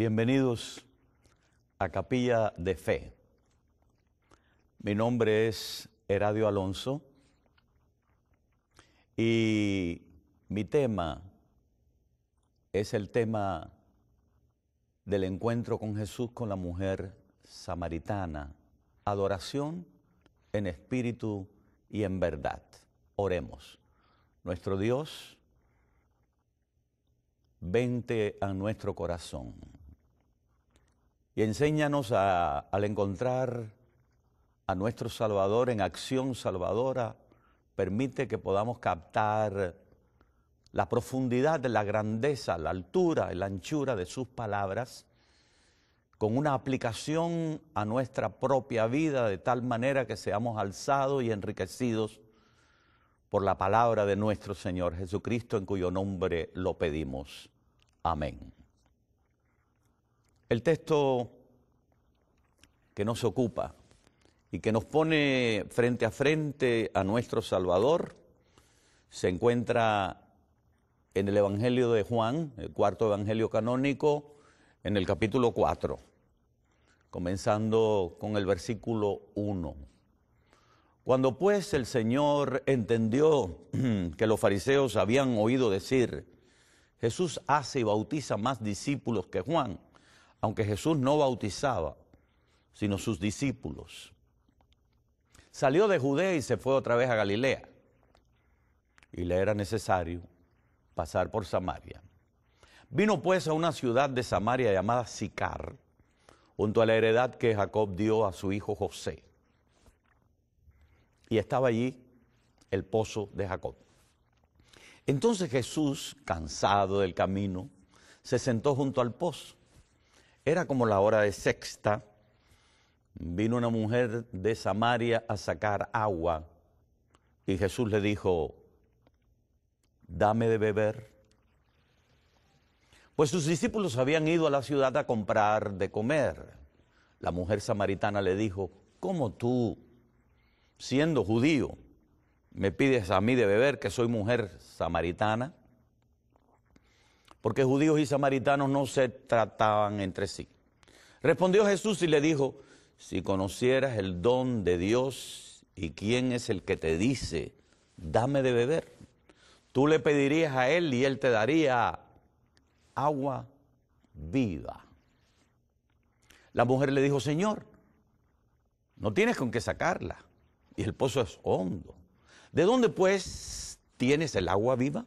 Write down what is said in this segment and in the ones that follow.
Bienvenidos a Capilla de Fe. Mi nombre es Heradio Alonso y mi tema es el tema del encuentro con Jesús con la mujer samaritana, adoración en espíritu y en verdad. Oremos. Nuestro Dios, vente a nuestro corazón y enséñanos a, al encontrar a nuestro Salvador en acción salvadora, permite que podamos captar la profundidad, la grandeza, la altura, y la anchura de sus palabras, con una aplicación a nuestra propia vida, de tal manera que seamos alzados y enriquecidos por la palabra de nuestro Señor Jesucristo, en cuyo nombre lo pedimos. Amén. El texto que nos ocupa y que nos pone frente a frente a nuestro Salvador se encuentra en el Evangelio de Juan, el cuarto Evangelio canónico, en el capítulo 4, comenzando con el versículo 1. Cuando pues el Señor entendió que los fariseos habían oído decir, Jesús hace y bautiza más discípulos que Juan, aunque Jesús no bautizaba, sino sus discípulos. Salió de Judea y se fue otra vez a Galilea. Y le era necesario pasar por Samaria. Vino pues a una ciudad de Samaria llamada Sicar, junto a la heredad que Jacob dio a su hijo José. Y estaba allí el pozo de Jacob. Entonces Jesús, cansado del camino, se sentó junto al pozo. Era como la hora de sexta. Vino una mujer de Samaria a sacar agua y Jesús le dijo, dame de beber. Pues sus discípulos habían ido a la ciudad a comprar de comer. La mujer samaritana le dijo, ¿cómo tú, siendo judío, me pides a mí de beber que soy mujer samaritana? porque judíos y samaritanos no se trataban entre sí. Respondió Jesús y le dijo, si conocieras el don de Dios y quién es el que te dice, dame de beber, tú le pedirías a él y él te daría agua viva. La mujer le dijo, Señor, no tienes con qué sacarla y el pozo es hondo. ¿De dónde pues tienes el agua viva?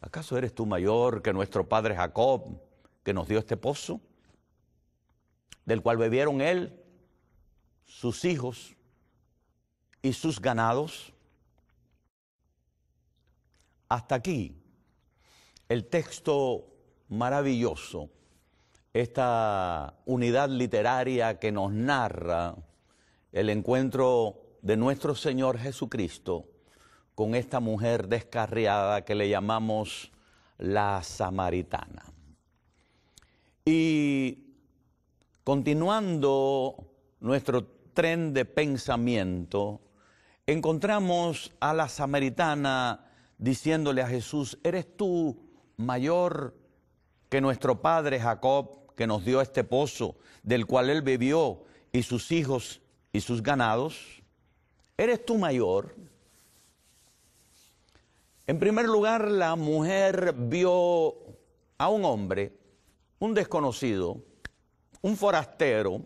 ¿acaso eres tú mayor que nuestro padre Jacob, que nos dio este pozo, del cual bebieron él, sus hijos y sus ganados? Hasta aquí el texto maravilloso, esta unidad literaria que nos narra el encuentro de nuestro Señor Jesucristo con esta mujer descarriada que le llamamos la samaritana. Y continuando nuestro tren de pensamiento, encontramos a la samaritana diciéndole a Jesús, ¿eres tú mayor que nuestro padre Jacob, que nos dio este pozo, del cual él bebió, y sus hijos y sus ganados? ¿Eres tú mayor? En primer lugar, la mujer vio a un hombre, un desconocido, un forastero,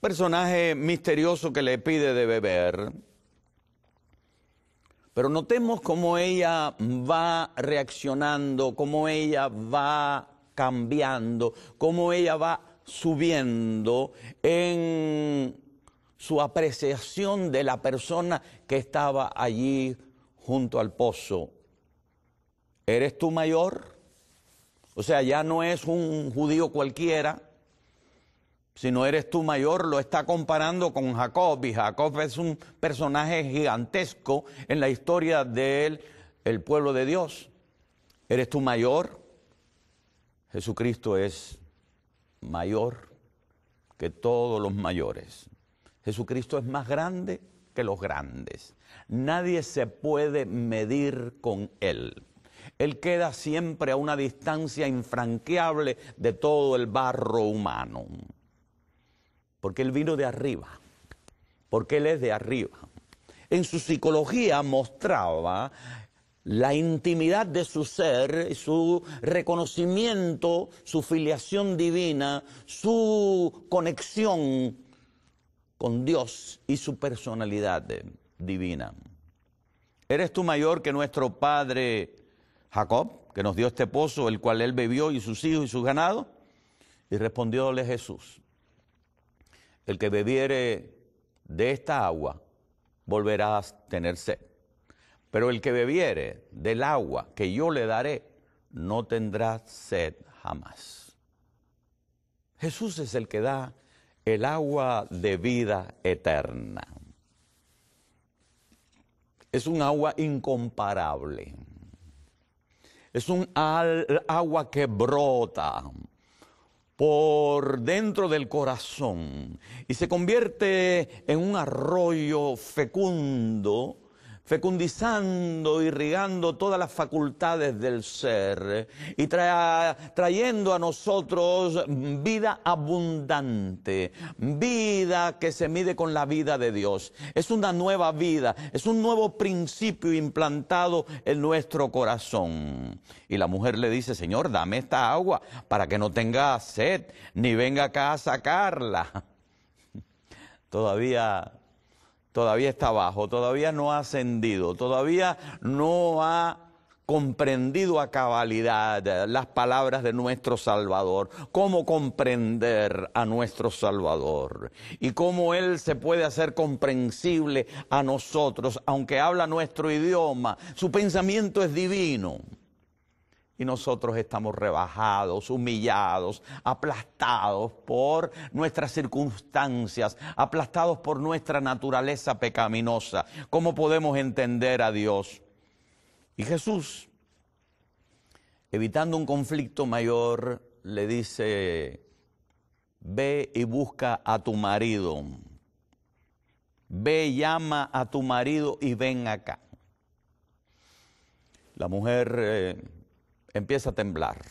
personaje misterioso que le pide de beber. Pero notemos cómo ella va reaccionando, cómo ella va cambiando, cómo ella va subiendo en su apreciación de la persona que estaba allí junto al pozo, ¿eres tú mayor? O sea, ya no es un judío cualquiera, sino eres tú mayor, lo está comparando con Jacob, y Jacob es un personaje gigantesco en la historia del el pueblo de Dios. ¿Eres tú mayor? Jesucristo es mayor que todos los mayores. Jesucristo es más grande que los grandes. Nadie se puede medir con él. Él queda siempre a una distancia infranqueable de todo el barro humano. Porque Él vino de arriba, porque Él es de arriba. En su psicología mostraba la intimidad de su ser, su reconocimiento, su filiación divina, su conexión con Dios y su personalidad divina. ¿Eres tú mayor que nuestro padre Jacob, que nos dio este pozo, el cual él bebió y sus hijos y sus ganados? Y respondióle Jesús, el que bebiere de esta agua volverá a tener sed, pero el que bebiere del agua que yo le daré no tendrá sed jamás. Jesús es el que da el agua de vida eterna. Es un agua incomparable. Es un agua que brota por dentro del corazón y se convierte en un arroyo fecundo fecundizando, irrigando todas las facultades del ser y trayendo a nosotros vida abundante, vida que se mide con la vida de Dios. Es una nueva vida, es un nuevo principio implantado en nuestro corazón. Y la mujer le dice, Señor, dame esta agua para que no tenga sed, ni venga acá a sacarla. Todavía todavía está abajo, todavía no ha ascendido, todavía no ha comprendido a cabalidad las palabras de nuestro Salvador, cómo comprender a nuestro Salvador y cómo Él se puede hacer comprensible a nosotros, aunque habla nuestro idioma, su pensamiento es divino. Y nosotros estamos rebajados, humillados, aplastados por nuestras circunstancias, aplastados por nuestra naturaleza pecaminosa. ¿Cómo podemos entender a Dios? Y Jesús, evitando un conflicto mayor, le dice, ve y busca a tu marido. Ve, llama a tu marido y ven acá. La mujer... Eh, empieza a temblar.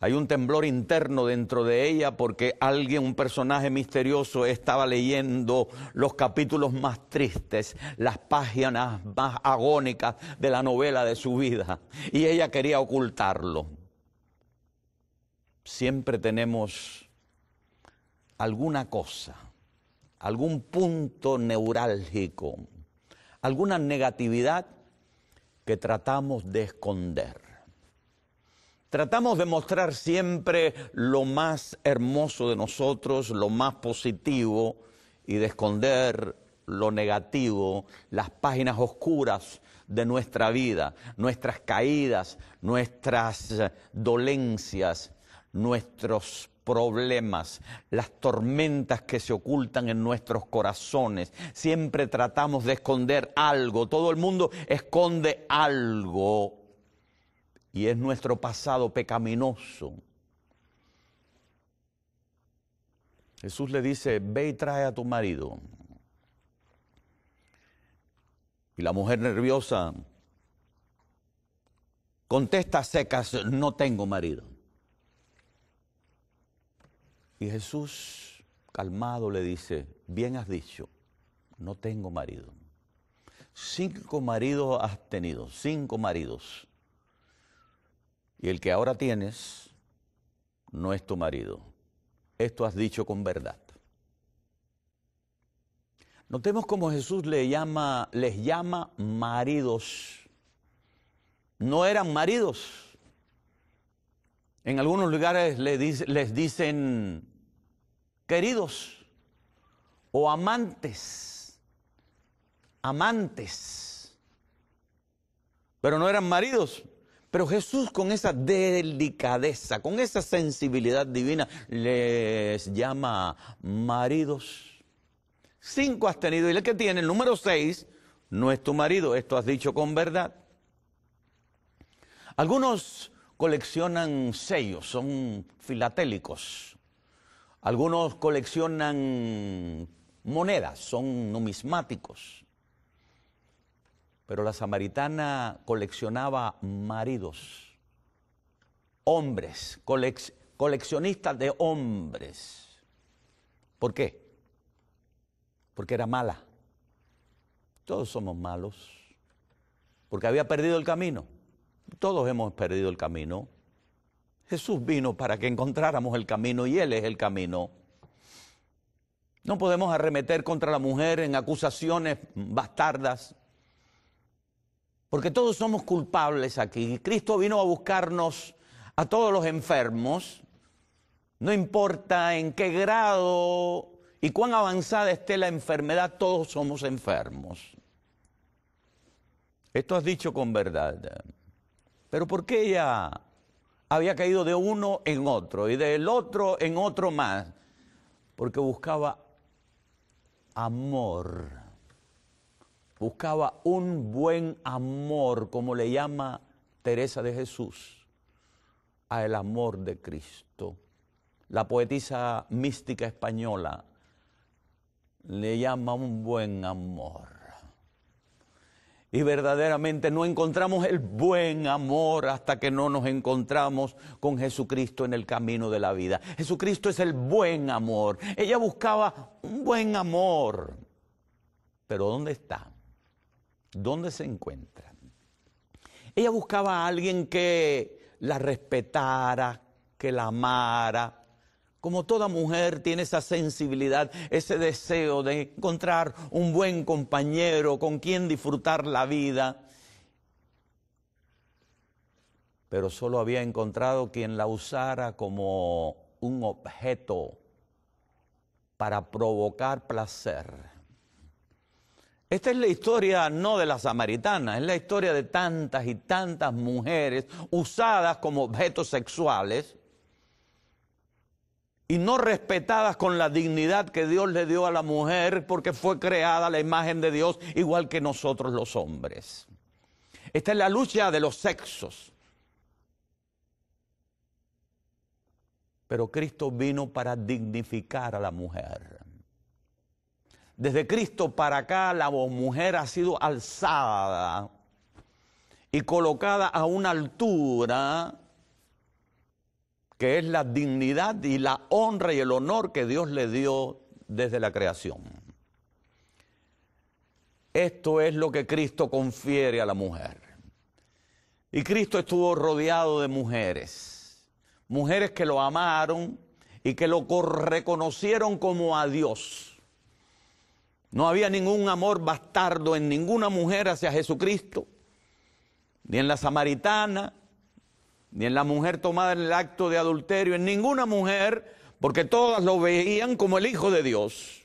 Hay un temblor interno dentro de ella porque alguien, un personaje misterioso, estaba leyendo los capítulos más tristes, las páginas más agónicas de la novela de su vida y ella quería ocultarlo. Siempre tenemos alguna cosa, algún punto neurálgico, alguna negatividad que tratamos de esconder. Tratamos de mostrar siempre lo más hermoso de nosotros, lo más positivo, y de esconder lo negativo, las páginas oscuras de nuestra vida, nuestras caídas, nuestras dolencias, nuestros problemas, las tormentas que se ocultan en nuestros corazones. Siempre tratamos de esconder algo, todo el mundo esconde algo y es nuestro pasado pecaminoso. Jesús le dice, ve y trae a tu marido. Y la mujer nerviosa contesta secas, no tengo marido. Y Jesús, calmado, le dice, bien has dicho, no tengo marido. Cinco maridos has tenido, cinco maridos. Y el que ahora tienes no es tu marido. Esto has dicho con verdad. Notemos cómo Jesús les llama maridos. No eran maridos en algunos lugares les dicen queridos o amantes, amantes, pero no eran maridos. Pero Jesús con esa delicadeza, con esa sensibilidad divina, les llama maridos. Cinco has tenido y el que tiene, el número seis, no es tu marido, esto has dicho con verdad. Algunos coleccionan sellos, son filatélicos. Algunos coleccionan monedas, son numismáticos. Pero la samaritana coleccionaba maridos, hombres, coleccionistas de hombres. ¿Por qué? Porque era mala. Todos somos malos. Porque había perdido el camino todos hemos perdido el camino. Jesús vino para que encontráramos el camino y Él es el camino. No podemos arremeter contra la mujer en acusaciones bastardas, porque todos somos culpables aquí. Cristo vino a buscarnos a todos los enfermos, no importa en qué grado y cuán avanzada esté la enfermedad, todos somos enfermos. Esto has dicho con verdad. Pero ¿por qué ella había caído de uno en otro y del otro en otro más? Porque buscaba amor. Buscaba un buen amor, como le llama Teresa de Jesús, a el amor de Cristo. La poetisa mística española le llama un buen amor. Y verdaderamente no encontramos el buen amor hasta que no nos encontramos con Jesucristo en el camino de la vida. Jesucristo es el buen amor. Ella buscaba un buen amor. Pero ¿dónde está? ¿Dónde se encuentra? Ella buscaba a alguien que la respetara, que la amara, como toda mujer tiene esa sensibilidad, ese deseo de encontrar un buen compañero con quien disfrutar la vida. Pero solo había encontrado quien la usara como un objeto para provocar placer. Esta es la historia no de la samaritana, es la historia de tantas y tantas mujeres usadas como objetos sexuales y no respetadas con la dignidad que Dios le dio a la mujer porque fue creada la imagen de Dios igual que nosotros los hombres. Esta es la lucha de los sexos. Pero Cristo vino para dignificar a la mujer. Desde Cristo para acá la mujer ha sido alzada y colocada a una altura que es la dignidad y la honra y el honor que Dios le dio desde la creación. Esto es lo que Cristo confiere a la mujer. Y Cristo estuvo rodeado de mujeres, mujeres que lo amaron y que lo reconocieron como a Dios. No había ningún amor bastardo en ninguna mujer hacia Jesucristo, ni en la samaritana, ni en la mujer tomada en el acto de adulterio, en ninguna mujer, porque todas lo veían como el Hijo de Dios.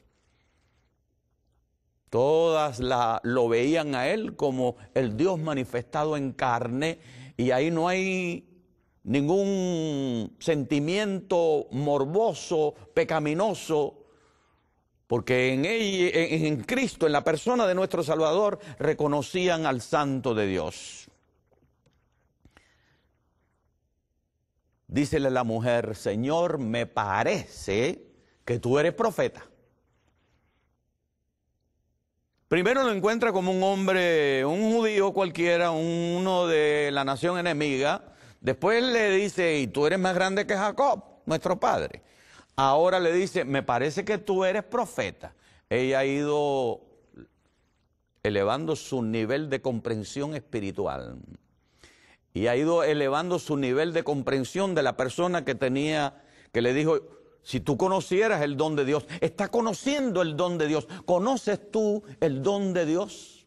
Todas lo veían a Él como el Dios manifestado en carne y ahí no hay ningún sentimiento morboso, pecaminoso, porque en, en Cristo, en la persona de nuestro Salvador, reconocían al Santo de Dios. Dícele la mujer, Señor, me parece que tú eres profeta. Primero lo encuentra como un hombre, un judío cualquiera, uno de la nación enemiga. Después le dice, y tú eres más grande que Jacob, nuestro padre. Ahora le dice, me parece que tú eres profeta. Ella ha ido elevando su nivel de comprensión espiritual y ha ido elevando su nivel de comprensión de la persona que tenía, que le dijo, si tú conocieras el don de Dios, está conociendo el don de Dios, ¿conoces tú el don de Dios?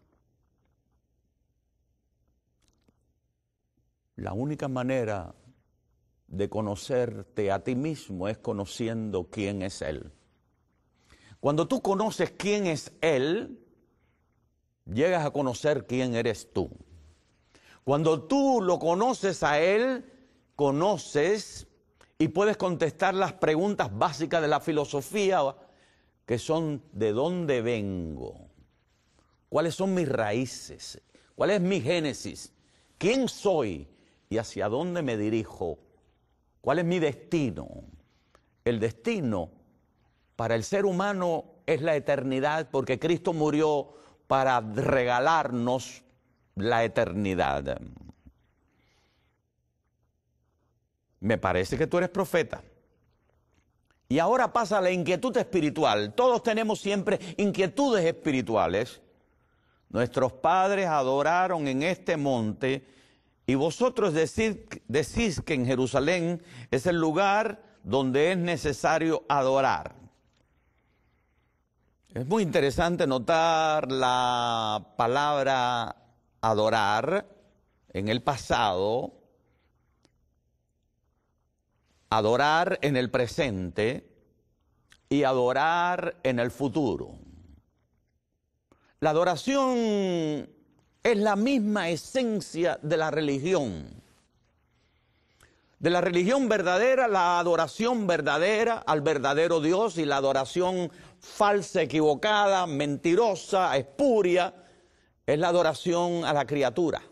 La única manera de conocerte a ti mismo es conociendo quién es Él. Cuando tú conoces quién es Él, llegas a conocer quién eres tú. Cuando tú lo conoces a Él, conoces y puedes contestar las preguntas básicas de la filosofía, que son de dónde vengo, cuáles son mis raíces, cuál es mi génesis, quién soy y hacia dónde me dirijo, cuál es mi destino. El destino para el ser humano es la eternidad porque Cristo murió para regalarnos la eternidad. Me parece que tú eres profeta. Y ahora pasa la inquietud espiritual. Todos tenemos siempre inquietudes espirituales. Nuestros padres adoraron en este monte y vosotros decís que en Jerusalén es el lugar donde es necesario adorar. Es muy interesante notar la palabra adorar en el pasado, adorar en el presente y adorar en el futuro. La adoración es la misma esencia de la religión. De la religión verdadera, la adoración verdadera al verdadero Dios y la adoración falsa, equivocada, mentirosa, espuria, es la adoración a la criatura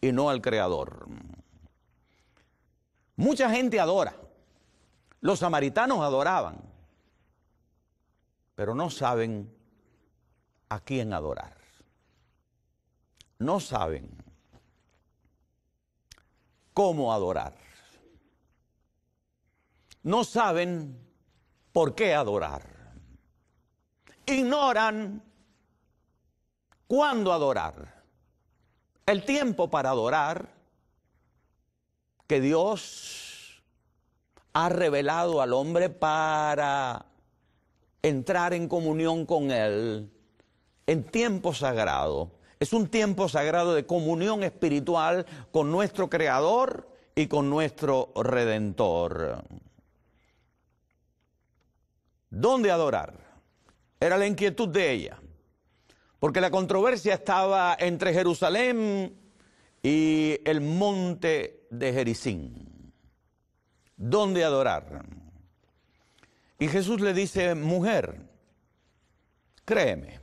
y no al creador. Mucha gente adora. Los samaritanos adoraban, pero no saben a quién adorar. No saben cómo adorar. No saben por qué adorar. Ignoran ¿Cuándo adorar? El tiempo para adorar que Dios ha revelado al hombre para entrar en comunión con Él en tiempo sagrado. Es un tiempo sagrado de comunión espiritual con nuestro Creador y con nuestro Redentor. ¿Dónde adorar? Era la inquietud de ella porque la controversia estaba entre Jerusalén y el monte de Jericín, ...¿dónde adorar. Y Jesús le dice, mujer, créeme,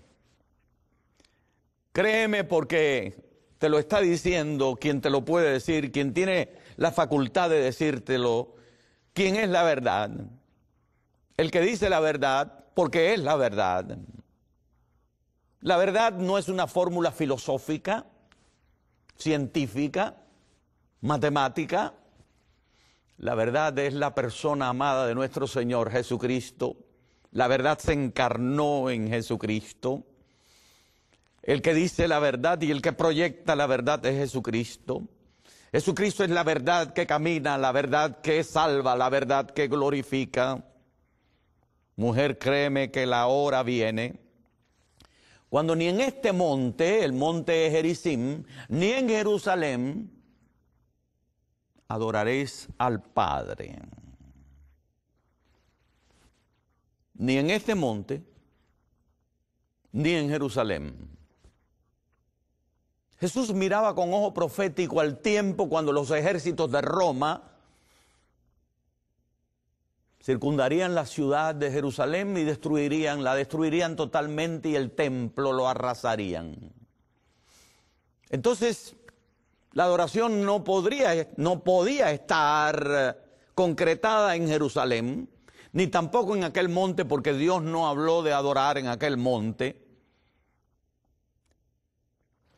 créeme porque te lo está diciendo quien te lo puede decir, quien tiene la facultad de decírtelo, quien es la verdad, el que dice la verdad porque es la verdad. La verdad no es una fórmula filosófica, científica, matemática. La verdad es la persona amada de nuestro Señor Jesucristo. La verdad se encarnó en Jesucristo. El que dice la verdad y el que proyecta la verdad es Jesucristo. Jesucristo es la verdad que camina, la verdad que salva, la verdad que glorifica. Mujer, créeme que la hora viene cuando ni en este monte, el monte Jericim, ni en Jerusalén, adoraréis al Padre. Ni en este monte, ni en Jerusalén. Jesús miraba con ojo profético al tiempo cuando los ejércitos de Roma circundarían la ciudad de Jerusalén y destruirían, la destruirían totalmente y el templo lo arrasarían. Entonces, la adoración no, podría, no podía estar concretada en Jerusalén, ni tampoco en aquel monte, porque Dios no habló de adorar en aquel monte.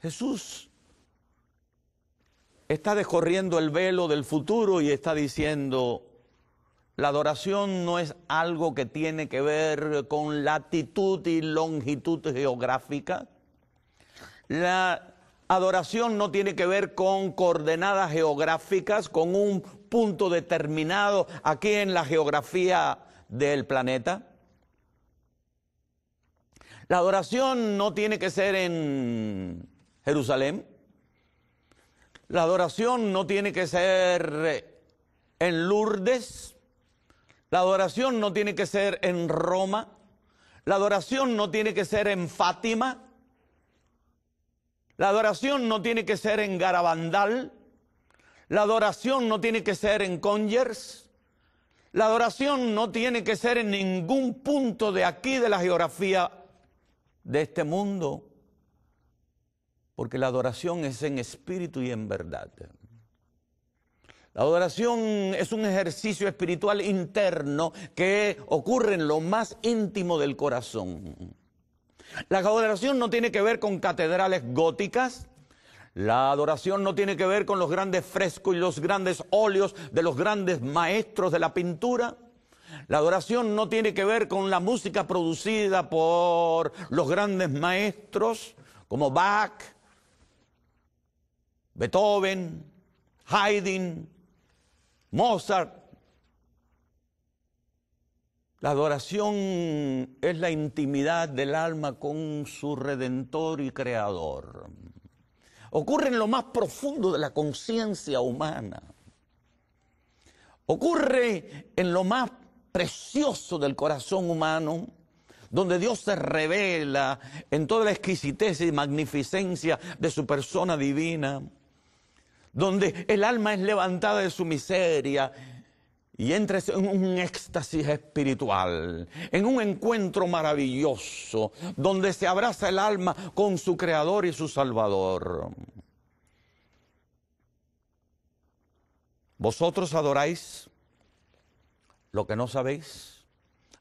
Jesús está descorriendo el velo del futuro y está diciendo, la adoración no es algo que tiene que ver con latitud y longitud geográfica. La adoración no tiene que ver con coordenadas geográficas, con un punto determinado aquí en la geografía del planeta. La adoración no tiene que ser en Jerusalén. La adoración no tiene que ser en Lourdes la adoración no tiene que ser en Roma. La adoración no tiene que ser en Fátima. La adoración no tiene que ser en Garabandal. La adoración no tiene que ser en Conyers. La adoración no tiene que ser en ningún punto de aquí de la geografía de este mundo. Porque la adoración es en espíritu y en verdad. La adoración es un ejercicio espiritual interno que ocurre en lo más íntimo del corazón. La adoración no tiene que ver con catedrales góticas, la adoración no tiene que ver con los grandes frescos y los grandes óleos de los grandes maestros de la pintura. La adoración no tiene que ver con la música producida por los grandes maestros como Bach, Beethoven, Haydn, Mozart. La adoración es la intimidad del alma con su redentor y creador. Ocurre en lo más profundo de la conciencia humana. Ocurre en lo más precioso del corazón humano, donde Dios se revela en toda la exquisitez y magnificencia de su persona divina donde el alma es levantada de su miseria y entra en un éxtasis espiritual, en un encuentro maravilloso, donde se abraza el alma con su Creador y su Salvador. Vosotros adoráis lo que no sabéis.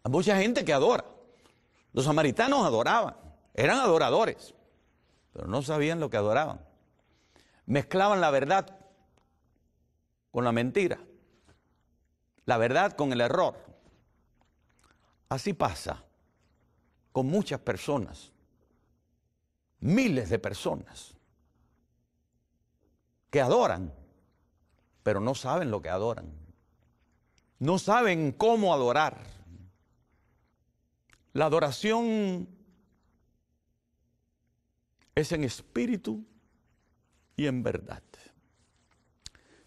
Hay mucha gente que adora. Los samaritanos adoraban, eran adoradores, pero no sabían lo que adoraban. Mezclaban la verdad con la mentira, la verdad con el error. Así pasa con muchas personas, miles de personas que adoran, pero no saben lo que adoran. No saben cómo adorar. La adoración es en espíritu y en verdad.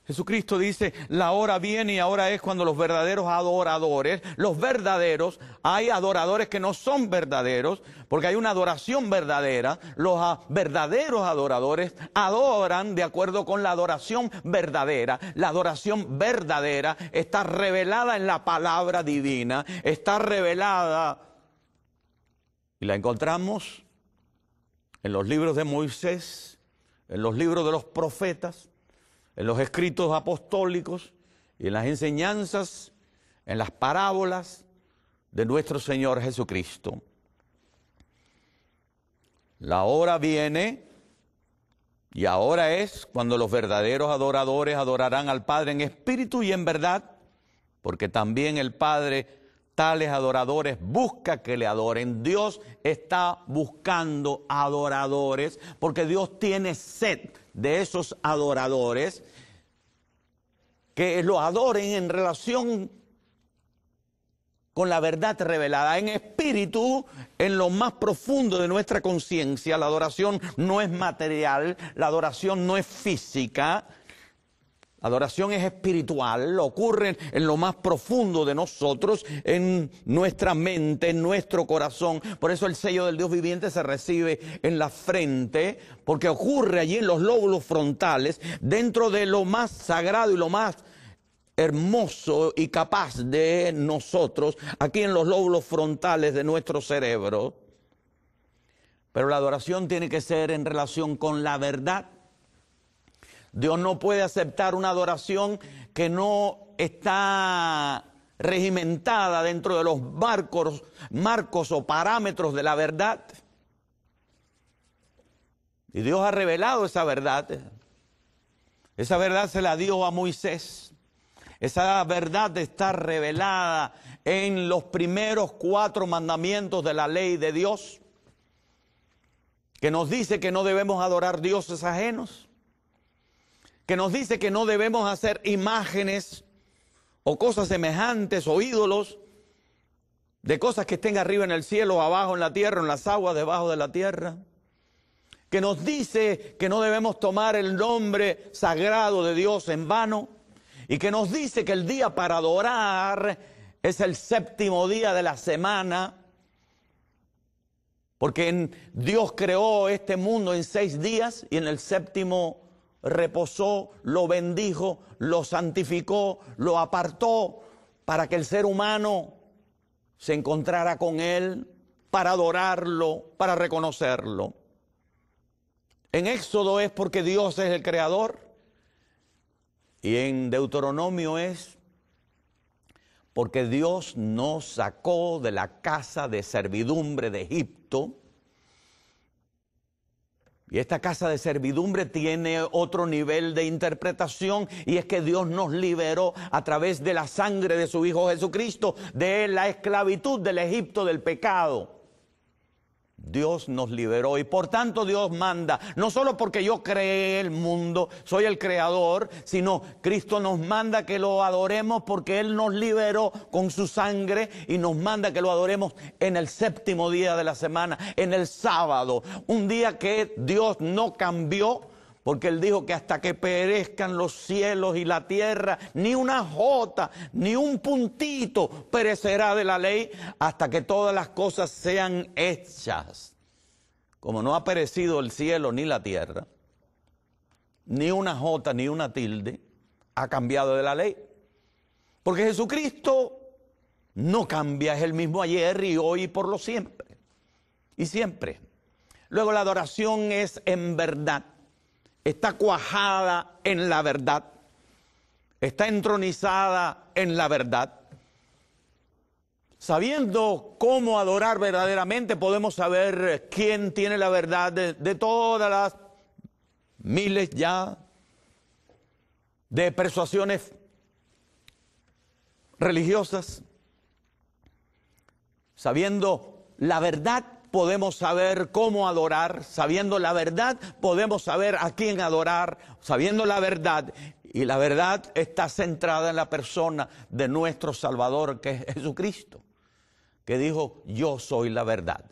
Jesucristo dice, la hora viene y ahora es cuando los verdaderos adoradores, los verdaderos, hay adoradores que no son verdaderos, porque hay una adoración verdadera, los verdaderos adoradores adoran de acuerdo con la adoración verdadera. La adoración verdadera está revelada en la palabra divina, está revelada y la encontramos en los libros de Moisés en los libros de los profetas, en los escritos apostólicos y en las enseñanzas, en las parábolas de nuestro Señor Jesucristo. La hora viene y ahora es cuando los verdaderos adoradores adorarán al Padre en espíritu y en verdad, porque también el Padre tales adoradores busca que le adoren. Dios está buscando adoradores porque Dios tiene sed de esos adoradores que lo adoren en relación con la verdad revelada en espíritu, en lo más profundo de nuestra conciencia. La adoración no es material, la adoración no es física, adoración es espiritual, ocurre en lo más profundo de nosotros, en nuestra mente, en nuestro corazón. Por eso el sello del Dios viviente se recibe en la frente, porque ocurre allí en los lóbulos frontales, dentro de lo más sagrado y lo más hermoso y capaz de nosotros, aquí en los lóbulos frontales de nuestro cerebro. Pero la adoración tiene que ser en relación con la verdad Dios no puede aceptar una adoración que no está regimentada dentro de los marcos, marcos o parámetros de la verdad. Y Dios ha revelado esa verdad. Esa verdad se la dio a Moisés. Esa verdad está revelada en los primeros cuatro mandamientos de la ley de Dios, que nos dice que no debemos adorar dioses ajenos, que nos dice que no debemos hacer imágenes o cosas semejantes o ídolos de cosas que estén arriba en el cielo, abajo en la tierra, en las aguas, debajo de la tierra, que nos dice que no debemos tomar el nombre sagrado de Dios en vano y que nos dice que el día para adorar es el séptimo día de la semana, porque Dios creó este mundo en seis días y en el séptimo reposó, lo bendijo, lo santificó, lo apartó para que el ser humano se encontrara con Él, para adorarlo, para reconocerlo. En Éxodo es porque Dios es el creador y en Deuteronomio es porque Dios nos sacó de la casa de servidumbre de Egipto y esta casa de servidumbre tiene otro nivel de interpretación y es que Dios nos liberó a través de la sangre de su Hijo Jesucristo de la esclavitud del Egipto del pecado. Dios nos liberó y por tanto Dios manda, no solo porque yo creé el mundo, soy el creador, sino Cristo nos manda que lo adoremos porque Él nos liberó con su sangre y nos manda que lo adoremos en el séptimo día de la semana, en el sábado, un día que Dios no cambió, porque él dijo que hasta que perezcan los cielos y la tierra, ni una jota, ni un puntito perecerá de la ley hasta que todas las cosas sean hechas. Como no ha perecido el cielo ni la tierra, ni una jota, ni una tilde ha cambiado de la ley. Porque Jesucristo no cambia, es el mismo ayer y hoy y por lo siempre. Y siempre. Luego la adoración es en verdad está cuajada en la verdad, está entronizada en la verdad. Sabiendo cómo adorar verdaderamente, podemos saber quién tiene la verdad de, todas las miles ya de persuasiones religiosas, sabiendo la verdad podemos saber cómo adorar, sabiendo la verdad, podemos saber a quién adorar, sabiendo la verdad. Y la verdad está centrada en la persona de nuestro Salvador, que es Jesucristo, que dijo, yo soy la verdad.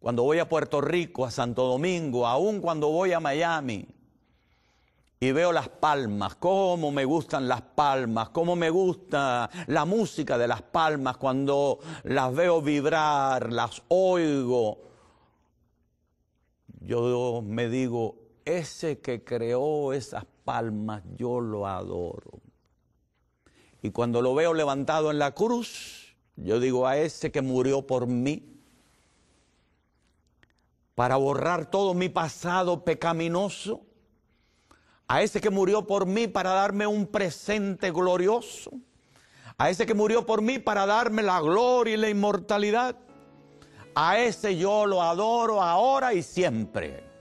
Cuando voy a Puerto Rico, a Santo Domingo, aún cuando voy a Miami, y veo las palmas, cómo me gustan las palmas, cómo me gusta la música de las palmas cuando las veo vibrar, las oigo. Yo me digo, ese que creó esas palmas, yo lo adoro. Y cuando lo veo levantado en la cruz, yo digo a ese que murió por mí, para borrar todo mi pasado pecaminoso, a ese que murió por mí para darme un presente glorioso, a ese que murió por mí para darme la gloria y la inmortalidad. A ese yo lo adoro ahora y siempre.